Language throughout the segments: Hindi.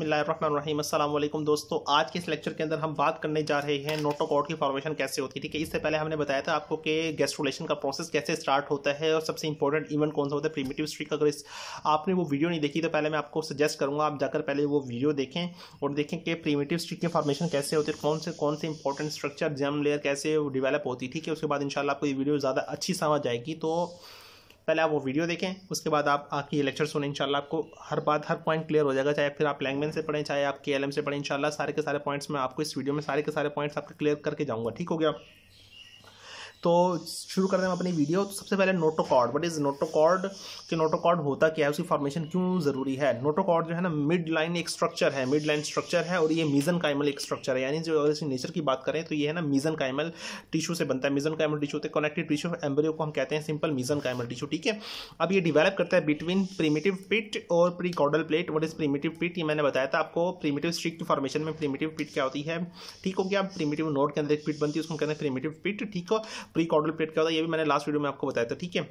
असलम दोस्तों आज के इस लेक्चर के अंदर हम बात करने जा रहे हैं नोटोकॉड की फॉर्मेशन कैसे होती है ठीक है इससे पहले हमने बताया था आपको कि गेस्ट्रोलेशन का प्रोसेस कैसे स्टार्ट होता है और सबसे इंपॉर्टेंट इवेंट कौन सा होता है प्रीमेटिव स्ट्रीक अगर इस आपने वो वीडियो नहीं देखी तो पहले मैं आपको सजेस्ट करूँगा आप जाकर पहले वो वीडियो देखें और देखें कि प्रीमेटिव स्ट्रीक की फॉर्मेशन कैसे होती है कौन से कौन से इंपॉर्टेंट स्ट्रक्चर जम लेयर कैसे डिवेलप होती ठीक है उसके बाद इनशाला आपको ये वीडियो ज़्यादा अच्छी समझ आएगी तो पहले आप वो वीडियो देखें उसके बाद आप आके ये लेक्चर सुने इंशाल्लाह आपको हर बात हर पॉइंट क्लियर हो जाएगा चाहे फिर आप लैंग्वेज से पढ़ें चाहे आप के से पढ़ें इंशाल्लाह सारे के सारे पॉइंट्स मैं आपको इस वीडियो में सारे के सारे पॉइंट्स आपके क्लियर करके जाऊँगा ठीक हो गया तो शुरू करते हैं अपनी वीडियो तो सबसे पहले नोटोकॉर्ड वट इज़ नोटोकॉर्ड कि नोटोकॉर्ड होता क्या है उसकी फॉर्मेशन क्यों ज़रूरी है नोटोकॉर्ड जो है ना मिड लाइन एक स्ट्रक्चर है मिड लाइन स्ट्रक्चर है और ये मीजन काइमल एक स्ट्रक्चर है यानी जो अगर इसी नेचर की बात करें तो ये है ना मीजन काइमल टिश्यू से बनता है मीजन काइमल टिश्यू होते कनेक्टिव टिश्यू एम्ब्रियो को हम कहते हैं सिंपल मीजन काइमल टिश्यू ठीक है अब ये डिवेलप करता है बिटवीन प्रीमेटिव पिट और prechordal plate what is primitive pit ये मैंने बताया था आपको प्रीमेटिव की फॉर्मेशन में प्रीमेटिव पिट क्या होती है ठीक हो गया प्रीमेटिव नोट के अंदर एक पिट बनती है उसको कहते हैं प्रीमेटिव पिट ठीक हो प्री कॉर्डल प्लेट क्या होता है ये भी मैंने लास्ट वीडियो में आपको बताया था ठीक है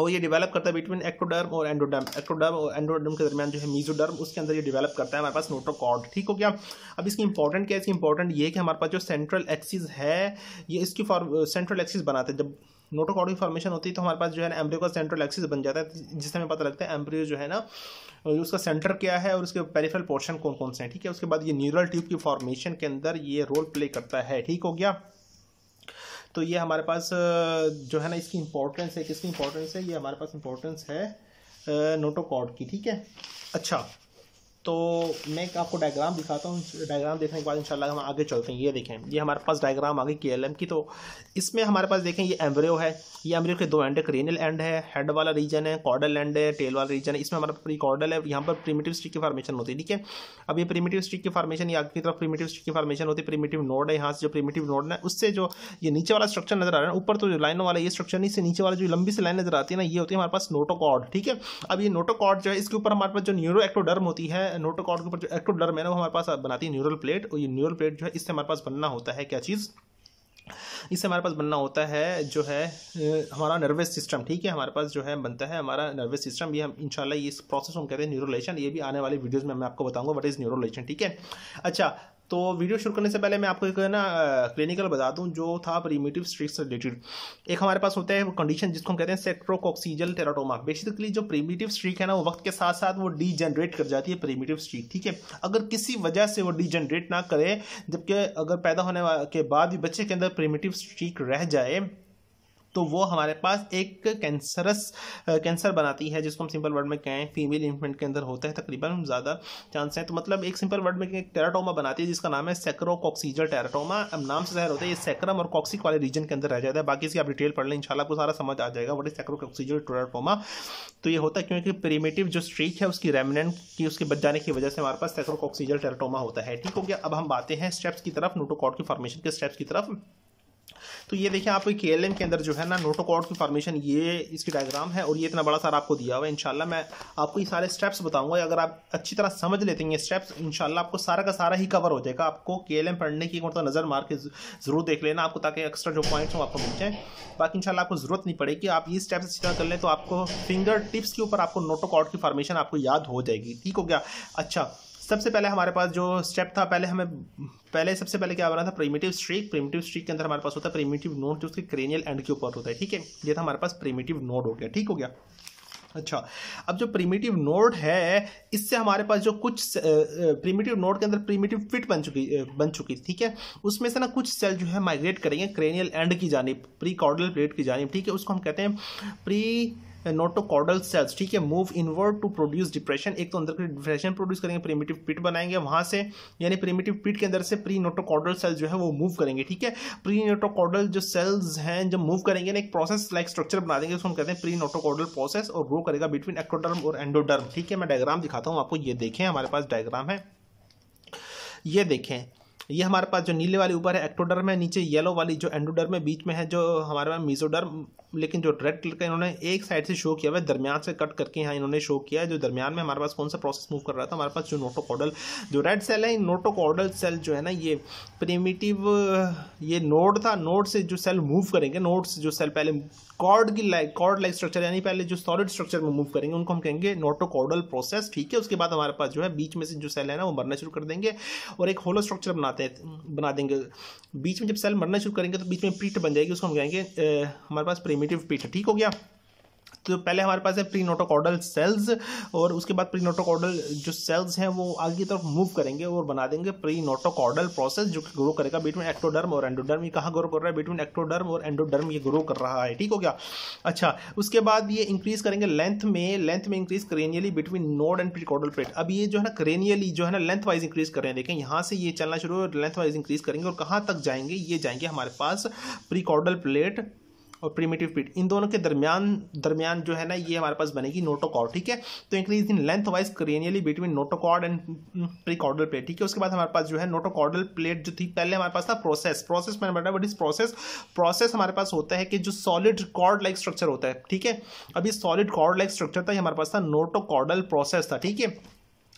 और ये डेवलप करता है बिटवीन एक्टोडर्म और एंडोडर्म एक्टोडर्म और एंडोडर्म के दरमियान जो है मीजोडर्म उसके अंदर ये डेवलप करता है हमारे पास नोटोकॉर्ड ठीक हो गया अब इसकी इंपॉर्टेंट क्या है इसकी इंपॉर्टेंट ये है कि हमारे पास जो सेंट्रल एक्सिस है ये इसकी फॉर सेंट्रल एक्सिस बनाते हैं जब नोटोकॉर्ड की फॉर्मेशन होती है तो हमारे पास जो है ना एम्ब्रियो का सेंट्रल एक्सिस बन जाता है जिससे हमें पता लगता है एम्ब्रियो जो है ना उसका सेंटर क्या है और उसके पेरिफेरल पोर्शन कौन कौन से हैं ठीक है उसके बाद ये न्यूरल ट्यूब की फॉर्मेशन के अंदर ये रोल प्ले करता है ठीक हो गया तो ये हमारे पास जो है ना इसकी इंपॉर्टेंस है किसकी इंपॉर्टेंस है ये हमारे पास इंपॉर्टेंस है नोटोकॉड की ठीक है अच्छा तो मैं आपको डायग्राम दिखाता हूँ डायग्राम देखने के बाद इंशाल्लाह हम आगे चलते हैं ये देखें ये हमारे पास डायग्राम आ गई के की तो इसमें हमारे पास देखें ये एम्ब्रियो है ये एम्ब्रियो के दो एंड है क्रेनियल एंड है हेड वाला रीजन है कॉर्डल एंड है टेल वाला रीजन है इसमें पास प्री कॉर्डल है यहाँ पर प्रीमेटिव स्ट्रिक की फॉर्मेशन होती है ठीक है अब ये प्रीमेटिव स्ट्रिक की फॉर्मेशन ये आगे की तरफ प्रीमेटिव स्ट्रिक की फॉर्मेशन होती है प्रीमेटिव नोड है यहाँ से जो प्रीमेटिव नोड है उससे जो ये नीचे वाला स्ट्रक्चर नजर आ रहा है ऊपर तो जो लाइनों वाला ये स्ट्रक्चर नहीं इससे नीचे वाला जो लंबी सी लाइन नजर आती है ना ये होती है हमारे पास नोटोकॉर्ड ठीक है अब ये नोटोकॉर्ड जो है इसके ऊपर हमारे पास जो न्यूरो एक्टोडर्म होती है है नोटोकॉर्ड के ऊपर जो एक्टोडर्म है ना वो हमारे पास बनाती है न्यूरल प्लेट और ये न्यूरल प्लेट जो है इससे हमारे पास बनना होता है क्या चीज़ इससे हमारे पास बनना होता है जो है हमारा नर्वस सिस्टम ठीक है हमारे पास जो है बनता है हमारा नर्वस सिस्टम ये हम इंशाल्लाह ये इस प्रोसेस हम कहते हैं न्यूरोलेशन ये भी आने वाले वीडियोस में मैं आपको बताऊंगा व्हाट इज़ न्यूरोलेशन ठीक है अच्छा तो वीडियो शुरू करने से पहले मैं आपको एक ना क्लिनिकल बता दूं जो था प्रीमेटिव स्ट्रिक्स से रिलेटेड एक हमारे पास होता है कंडीशन जिसको हम कहते हैं सेक्ट्रोकॉक्सीजल टेराटोमा बेसिकली जो प्रीमेटिव स्ट्रीक है ना वो वक्त के साथ साथ वो डीजनरेट कर जाती है प्रीमेटिव स्ट्रीक ठीक है अगर किसी वजह से वो डीजनरेट ना करे जबकि अगर पैदा होने के बाद भी बच्चे के अंदर प्रीमेटिव स्ट्रीक रह जाए तो वो हमारे पास एक कैंसरस कैंसर बनाती है जिसको हम सिंपल वर्ड में कहें फीमेल इन्फेंट के अंदर होता है तकरीबन ज़्यादा चांस है तो मतलब एक सिंपल वर्ड में एक टेराटोमा बनाती है जिसका नाम है सेक्रोकॉक्सीजल टेराटोमा अब नाम से जहर होता है ये सेक्रम और कॉक्सिक वाले रीजन के अंदर रह जाता है बाकी इसकी आप डिटेल पढ़ लें इंशाल्लाह आपको सारा समझ आ जाएगा वट इज सेक्रोकॉक्सीजल टेराटोमा तो ये होता है क्योंकि प्रीमेटिव जो स्ट्रीक है उसकी रेमिनेंट की उसके बच जाने की वजह से हमारे पास सेक्रोकॉक्सीजल टेराटोमा होता है ठीक हो गया अब हम बातें हैं स्टेप्स की तरफ नोटोकॉड की फॉर्मेशन के स्टेप्स की तरफ तो ये देखिए आपको के एल के अंदर जो है ना नोटोकॉर्ड की फॉर्मेशन ये इसकी डायग्राम है और ये इतना बड़ा सारा आपको दिया हुआ है इनशाला मैं आपको ये सारे स्टेप्स बताऊंगा अगर आप अच्छी तरह समझ लेते हैं ये स्टेप्स इनशाला आपको सारा का सारा ही कवर हो जाएगा आपको के पढ़ने की मतलब तो नज़र मार के जरूर देख लेना आपको ताकि एक्स्ट्रा जो पॉइंट्स हों आपको मिल जाए बाकी इनशाला आपको जरूरत नहीं पड़ेगी आप ये स्टेप्स अच्छी तरह कर लें तो आपको फिंगर टिप्स के ऊपर आपको नोटोकॉर्ड की फॉर्मेशन आपको याद हो जाएगी ठीक हो गया अच्छा सबसे पहले हमारे पास जो स्टेप था पहले हमें पहले सबसे पहले क्या बना था प्रीमेटिव स्ट्रीक प्रीमेटिव स्ट्रीक के अंदर हमारे पास होता है प्रीमेटिव नोड जो उसके क्रेनियल एंड के ऊपर होता है ठीक है ये था हमारे पास प्रीमेटिव नोड हो गया ठीक हो गया अच्छा अब जो प्रीमेटिव नोड है इससे हमारे पास जो कुछ प्रीमेटिव नोड के अंदर प्रीमेटिव फिट बन चुकी बन चुकी ठीक है उसमें से ना कुछ सेल जो है माइग्रेट करेंगे क्रेनियल एंड की जानी प्री कॉर्डल प्लेट की जानी ठीक है उसको हम कहते हैं प्री नोटोकॉडल uh, सेल्स ठीक है move inward to produce depression एक तो अंदर के डिप्रेशन प्रोड्यूस करेंगे प्रीमेटिव पिट बनाएंगे वहां से यानी प्रीमेटिव पिट के अंदर से प्री नोटोकॉडल सेल्स जो है वो मूव करेंगे ठीक है प्री नोटोकॉडल जो सेल्स हैं जब मूव करेंगे ना एक प्रोसेस लाइक स्ट्रक्चर बना देंगे उसको हम कहते हैं प्री नोटोकॉडल प्रोसेस और ग्रो करेगा बिटवीन एक्टोडर्म और एंडोडर्म ठीक है मैं डायग्राम दिखाता हूँ आपको ये देखें हमारे पास डायग्राम है ये देखें ये हमारे पास जो नीले वाली ऊपर है एक्टोडर्म है नीचे येलो वाली जो एंडोडर्म है बीच में है जो हमारे पास मीजोडर्म लेकिन जो रेड कलर का इन्होंने एक साइड से शो किया हुआ है दरमियान से कट करके यहाँ इन्होंने शो किया है जो दरमियान में हमारे पास कौन सा प्रोसेस मूव कर रहा था हमारे पास जो नोटोकॉडल जो रेड सेल है नोटोकॉडल सेल जो है ना ये प्रीमेटिव ये नोड था नोड से जो सेल मूव करेंगे नोड से जो सेल पहले कॉर्ड की लाइक कॉर्ड लाइक स्ट्रक्चर यानी पहले जो सॉलिड स्ट्रक्चर में मूव करेंगे उनको हम कहेंगे नोटोकॉडल प्रोसेस ठीक है उसके बाद हमारे पास जो है बीच में से जो सेल है ना वो मरना शुरू कर देंगे और एक होलो स्ट्रक्चर बनाते हैं बनाते बना देंगे बीच में जब सेल मरना शुरू करेंगे तो बीच में पीठ बन जाएगी उसको हम कहेंगे हमारे पास प्रेमेटिव पीठ ठीक हो गया तो पहले हमारे पास है प्री नोटोकॉडल सेल्स और उसके बाद प्री नोटोकॉडल जो सेल्स हैं वो आगे की तरफ मूव करेंगे और बना देंगे प्री नोटोकॉडल प्रोसेस जो कि ग्रो करेगा बिटवीन एक्टोडर्म और एंडोडर्म ये कहाँ ग्रो कर रहा है बिटवीन एक्टोडर्म और एंडोडर्म ये ग्रो कर रहा है ठीक हो गया अच्छा उसके बाद ये इंक्रीज करेंगे लेंथ में लेंथ में increase cranially between node and prechordal plate अब ये जो है ना करेनियली जो है ना लेंथ वाइज इंक्रीज कर रहे हैं देखें यहाँ से ये चलना शुरू हो लेंथ वाइज इंक्रीज करेंगे और कहाँ तक जाएंगे ये जाएंगे हमारे पास प्रिकॉडल प्लेट और प्रीमेटिव पीट इन दोनों के दरमियान दरमियान जो है ना ये हमारे पास बनेगी नोटोकॉर्ड ठीक है तो increase in length wise cranially between notochord and prechordal plate ठीक है उसके बाद हमारे पास जो है नोटोकॉर्डल प्लेट जो थी पहले हमारे पास था प्रोसेस प्रोसेस मैंने बताया बट इस प्रोसेस प्रोसेस हमारे पास होता है कि जो सॉलिड कॉर्ड लाइक स्ट्रक्चर होता है ठीक है अभी सॉलिड कॉर्ड लाइक स्ट्रक्चर था हमारे पास था नोटोकॉर्डल प्रोसेस था ठीक है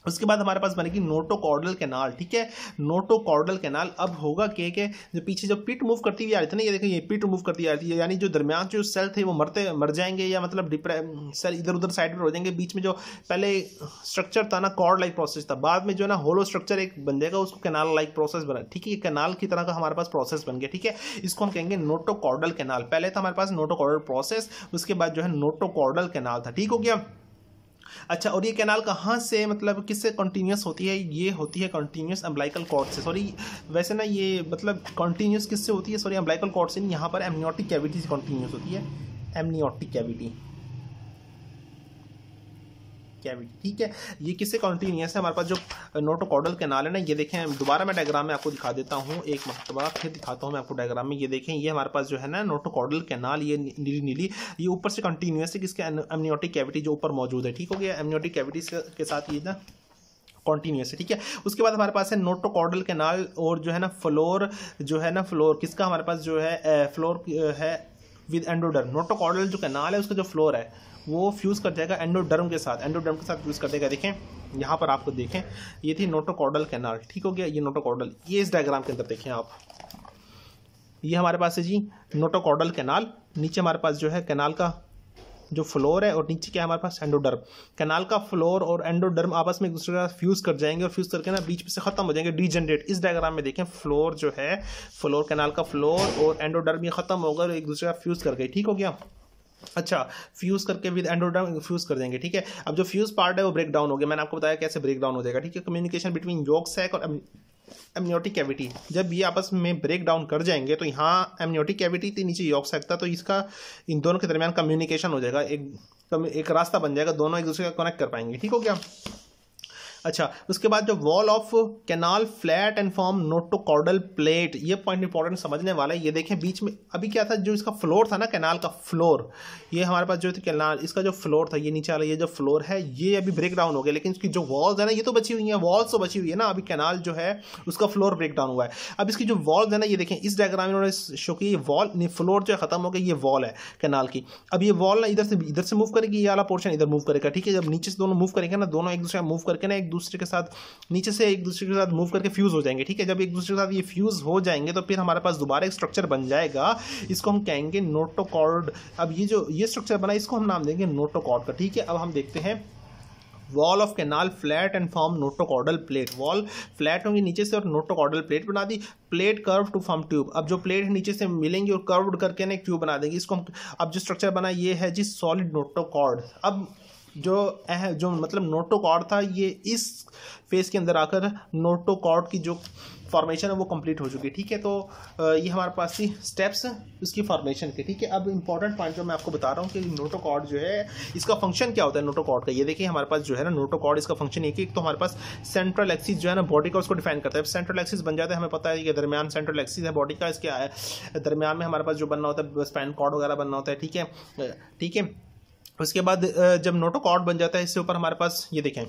उसके बाद हमारे पास बनेगी नोटोकॉर्डल कैनाल ठीक है नोटोकॉर्डल कैनाल अब होगा क्या कि जो पीछे जो पिट मूव करती हुई आ रही थी ना ये देखिए ये पिट मूव करती आ रही थी यानी जो दरमियान जो सेल थे वो मरते मर जाएंगे या मतलब डिप्रे सेल इधर उधर साइड पर हो जाएंगे बीच में जो पहले स्ट्रक्चर था ना कॉर्ड लाइक प्रोसेस था बाद में जो ना होलो स्ट्रक्चर एक बन जाएगा उसको कैनाल लाइक प्रोसेस बना ठीक है ये कैनाल की तरह का हमारे पास प्रोसेस बन गया ठीक है इसको हम कहेंगे नोटोकॉर्डल कैनाल पहले था हमारे पास नोटोकॉर्डल प्रोसेस उसके बाद जो है नोटोकॉर्डल कैनाल था ठीक हो गया अच्छा और ये कैनाल कहाँ से मतलब किससे कंटिन्यूस होती है ये होती है कंटिन्यूस एम्ब्लाइकल कॉर्ड से सॉरी वैसे ना ये मतलब कंटिन्यूस किससे होती है सॉरी एम्ब्लाइकल कॉर्ड से यहाँ पर एमनियोटिक कैविटी से कंटिन्यूस होती है एमनियोटिक कैविटी कैविटी ठीक है ये किससे कॉन्टीन्यूस है हमारे पास जो नोटोकॉडल कैनाल है ना ये देखें दोबारा मैं डायग्राम में आपको दिखा देता हूँ एक मरतबा फिर दिखाता हूँ मैं आपको डायग्राम में ये देखें ये हमारे पास जो है ना नोटोकॉडल कैनाल ये नीली नीली ये ऊपर से कंटिन्यूस है किसके एमनियोटिक कैविटी जो ऊपर मौजूद है ठीक हो गया एमनियोटिक कैविटी के साथ ये ना कॉन्टीन्यूस है ठीक है उसके बाद हमारे पास है नोटोकॉडल कैनाल और जो है ना फ्लोर जो है ना फ्लोर किसका हमारे पास जो है फ्लोर है विद एंडोडर्म नोटोकॉडल जो कैनाल है उसका जो फ्लोर है वो फ्यूज़ कर जाएगा एंडोडर्म के साथ एंडोडर्म के साथ फ्यूज़ कर देगा देखें यहाँ पर आपको देखें ये थी नोटोकॉडल कैनाल ठीक हो गया ये नोटोकॉडल ये इस डायग्राम के अंदर देखें आप ये हमारे पास है जी नोटोकॉडल कैनाल नीचे हमारे पास जो है कैनाल का जो फ्लोर है और नीचे क्या है हमारे पास एंडोडर्म कैनाल का फ्लोर और एंडोडर्म आपस में एक दूसरे के साथ फ्यूज़ कर जाएंगे और फ्यूज़ करके ना बीच में से खत्म हो जाएंगे डीजनरेट इस डायग्राम में देखें फ्लोर जो है फ्लोर कैनाल का फ्लोर और एंडोडर्म ये खत्म होगा और एक दूसरे का फ्यूज़ कर गए ठीक हो गया अच्छा फ्यूज़ करके विद एंड्रोडर्म फ्यूज़ कर देंगे ठीक है अब जो फ्यूज़ पार्ट है वो ब्रेक डाउन हो गया मैंने आपको बताया कैसे ब्रेक डाउन हो जाएगा ठीक है कम्युनिकेशन बिटवीन योग सैक और एमनियोटिक कैविटी जब ये आपस में ब्रेक डाउन कर जाएंगे तो यहाँ एमनियोटिक कैविटी के नीचे योग सकता तो इसका इन दोनों के दरमियान कम्युनिकेशन हो जाएगा एक एक रास्ता बन जाएगा दोनों एक दूसरे का कनेक्ट कर पाएंगे ठीक हो गया अच्छा उसके बाद जो wall of canal flat and form notochordal plate ये पॉइंट इंपॉर्टेंट समझने वाला है ये देखें बीच में अभी क्या था जो इसका फ्लोर था ना कैनाल का फ्लोर ये हमारे पास जो कैनाल इसका जो फ्लोर था ये नीचे वाला ये जो फ्लोर है ये अभी ब्रेक डाउन हो गया लेकिन इसकी जो वॉल्स है ना ये तो बची हुई है वॉल्स तो बची हुई है ना अभी कैनाल जो है उसका फ्लोर ब्रेक डाउन हुआ है अब इसकी जो वॉल्स है ना ये देखें इस डायग्राम में उन्होंने शो की वॉल फ्लोर जो खत्म हो गया ये वॉल है कैनाल की अब ये वॉल ना इधर से इधर से मूव करेगी ये वाला पोर्शन इधर मूव करेगा ठीक है जब नीचे से दोनों मूव करेंगे ना दोनों एक दूसरे मूव करके ना एक दूसरे के साथ नीचे से एक दूसरे के साथ मूव करके फ्यूज़ हो जाएंगे ठीक है जब एक दूसरे के साथ ये फ्यूज़ हो जाएंगे तो फिर हमारे पास दोबारा एक स्ट्रक्चर बन जाएगा इसको हम कहेंगे नोटोकॉर्ड अब ये जो ये स्ट्रक्चर बना इसको हम नाम देंगे नोटोकॉर्ड का ठीक है अब हम देखते हैं wall of canal flat and form notochordal plate wall flat होंगी नीचे से और नोटोकॉर्डल प्लेट बना दी plate curve to form tube अब जो प्लेट नीचे से मिलेंगी और कर्व करके ना एक ट्यूब बना देंगे इसको हम अब जो स्ट्रक्चर बना ये है जी सॉलिड नोटोकॉर्ड अब जो अह जो मतलब नोटोकॉर्ड था ये इस फेज़ के अंदर आकर नोटोकॉर्ड की जो फॉर्मेशन है वो कंप्लीट हो चुकी है ठीक है तो ये हमारे पास थी स्टेप्स उसकी फॉर्मेशन के ठीक है अब इंपॉर्टेंट पॉइंट जो मैं आपको बता रहा हूँ कि नोटोकॉर्ड जो है इसका फंक्शन क्या होता है नोटोकॉर्ड का ये देखिए हमारे पास जो है ना नोटोकॉर्ड इसका फंक्शन एक एक तो हमारे पास सेंट्रल एक्सिस जो है ना बॉडी का उसको डिफाइन करता है सेंट्रल एक्सिस बन जाता है हमें पता है कि दरमियान सेंट्रल एक्सिस है बॉडी का इसके दरमियान में हमारे पास जो बनना होता है स्पैन कॉर्ड वगैरह बनना होता है ठीक है ठीक है उसके बाद जब नोटो कॉर्ड बन जाता है इससे ऊपर हमारे पास ये देखें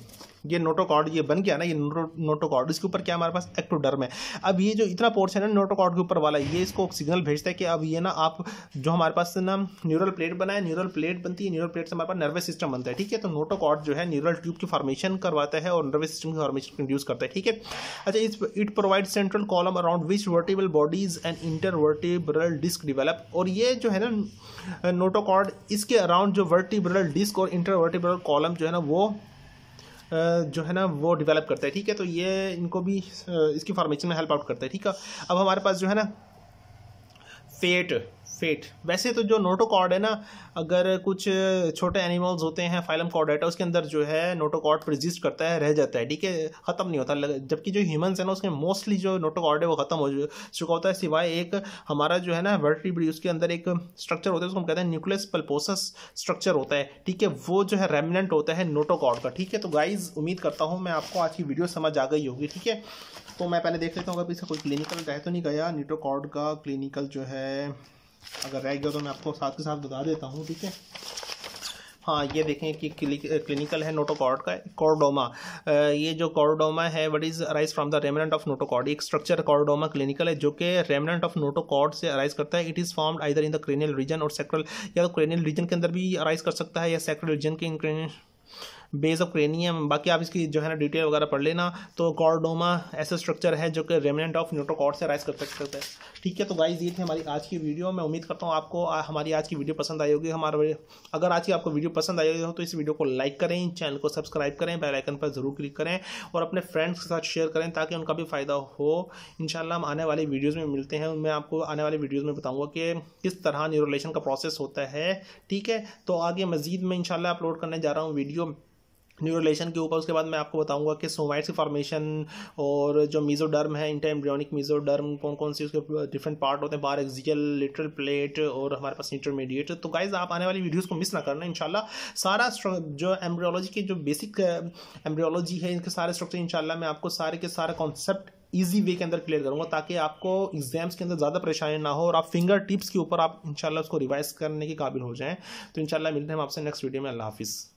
ये नोटोकॉड ये बन गया ना ये नोटोकॉड इसके ऊपर क्या हमारे पास एक्टोडर्म है अब ये जो इतना पोर्शन है नोटोकॉड के ऊपर वाला ये इसको सिग्नल भेजता है कि अब ये ना आप जो हमारे पास ना न्यूरल प्लेट बनाए न्यूरल प्लेट बनती है न्यूरल प्लेट से हमारे पास नर्वस सिस्टम बनता है ठीक है तो नोटोकॉड जो है न्यूरल ट्यूब की फॉर्मेशन करवाता है और नर्वस सिस्टम की फॉर्मेशन इंड्यूस करता है ठीक है अच्छा इस it provide central column around which vertebral bodies and intervertebral disc develop और ये जो है ना नोटोकॉर्ड इसके अराउंड जो वर्टिब्रल डिस्क और इंटरवर्टिब्रल कॉलम जो है ना वो जो है ना वो डिवेलप करता है ठीक है तो ये इनको भी इसकी फॉर्मेशन में हेल्प आउट करता है ठीक है अब हमारे पास जो है ना फेट फेट वैसे तो जो नोटोकॉर्ड है ना अगर कुछ छोटे एनिमल्स होते हैं फाइलम कॉर्डेटा उसके अंदर जो है नोटोकॉर्ड प्रजिस्ट करता है रह जाता है ठीक है ख़त्म नहीं होता जबकि जो ह्यूमन्स है ना उसमें मोस्टली जो नोटोकॉर्ड है वो ख़त्म हो चुका होता है सिवाय एक हमारा जो है ना वर्ट्रीब्री उसके अंदर एक स्ट्रक्चर होता है उसको हम कहते हैं न्यूक्लियस पल्पोसस स्ट्रक्चर होता है ठीक है वो जो है रेमिनेंट होता है नोटोकॉर्ड का ठीक है तो गाइज उम्मीद करता हूँ मैं आपको आज की वीडियो समझ आ गई होगी ठीक है तो मैं पहले देख लेता हूँ अगर इसका कोई क्लिनिकल रह तो नहीं गया न्यूटोकॉर्ड का क्लिनिकल जो है है अगर रह गया तो मैं आपको साथ के साथ बता देता हूँ ठीक है हाँ ये देखें कि क्लिनिकल है नोटोकॉर्ड का कॉर्डोमा ये जो कॉर्डोमा है what is arise from the remnant of notochord एक स्ट्रक्चर कॉर्डोमा क्लिनिकल है जो कि रेमनेंट ऑफ नोटोकॉर्ड से अराइज करता है it is formed either in the cranial region और सेक्रल या तो क्रेनियल रीजन के अंदर भी अराइज कर सकता है या सेक्रल रीजन के बेस ऑफ क्रेनियम बाकी आप इसकी जो है ना डिटेल वगैरह पढ़ लेना तो कॉर्डोमा ऐसा स्ट्रक्चर है जो कि रेमिनेंट ऑफ न्यूट्रोकॉर्ड से राइज कर सकते हैं ठीक है तो गाइज ये थी हमारी आज की वीडियो मैं उम्मीद करता हूँ आपको हमारी आज की वीडियो पसंद आई होगी हमारे अगर आज की आपको वीडियो पसंद आई हो तो इस वीडियो को लाइक करें चैनल को सब्सक्राइब करें बेलाइकन पर ज़रूर क्लिक करें और अपने फ्रेंड्स के साथ शेयर करें ताकि उनका भी फ़ायदा हो इनशाला हम आने वाली वीडियोज़ में मिलते हैं मैं आपको आने वाली वीडियोज़ में बताऊँगा कि किस तरह न्यूरोलेशन का प्रोसेस होता है ठीक है तो आगे मज़ीद मैं इनशाला अपलोड करने जा रहा हूँ वीडियो न्यूरोलेशन के ऊपर उसके बाद मैं आपको बताऊंगा कि सोमाइट्स की फॉर्मेशन और जो मीजोडर्म है इंटर एम्ब्रियोनिक मीजोडर्म कौन कौन सी उसके डिफरेंट पार्ट होते हैं बार एक्जियल लिटरल प्लेट और हमारे पास इंटरमीडिएट तो गाइज आप आने वाली वीडियोज़ को मिस ना करना इनशाला सारा जो एम्ब्रियोलॉजी के जो बेसिक एम्ब्रियोलॉजी uh, है इनके सारे स्ट्रक्चर इनशाला मैं आपको सारे के सारा कॉन्सेप्ट ईजी वे के अंदर क्लियर करूंगा ताकि आपको एग्जाम्स के अंदर ज़्यादा परेशानी ना हो और आप फिंगर टिप्स के ऊपर आप इनशाला उसको रिवाइज करने के काबिल हो जाएं तो इनशाला मिलते हैं हम आपसे नेक्स्ट वीडियो में अल्लाह हाफिज़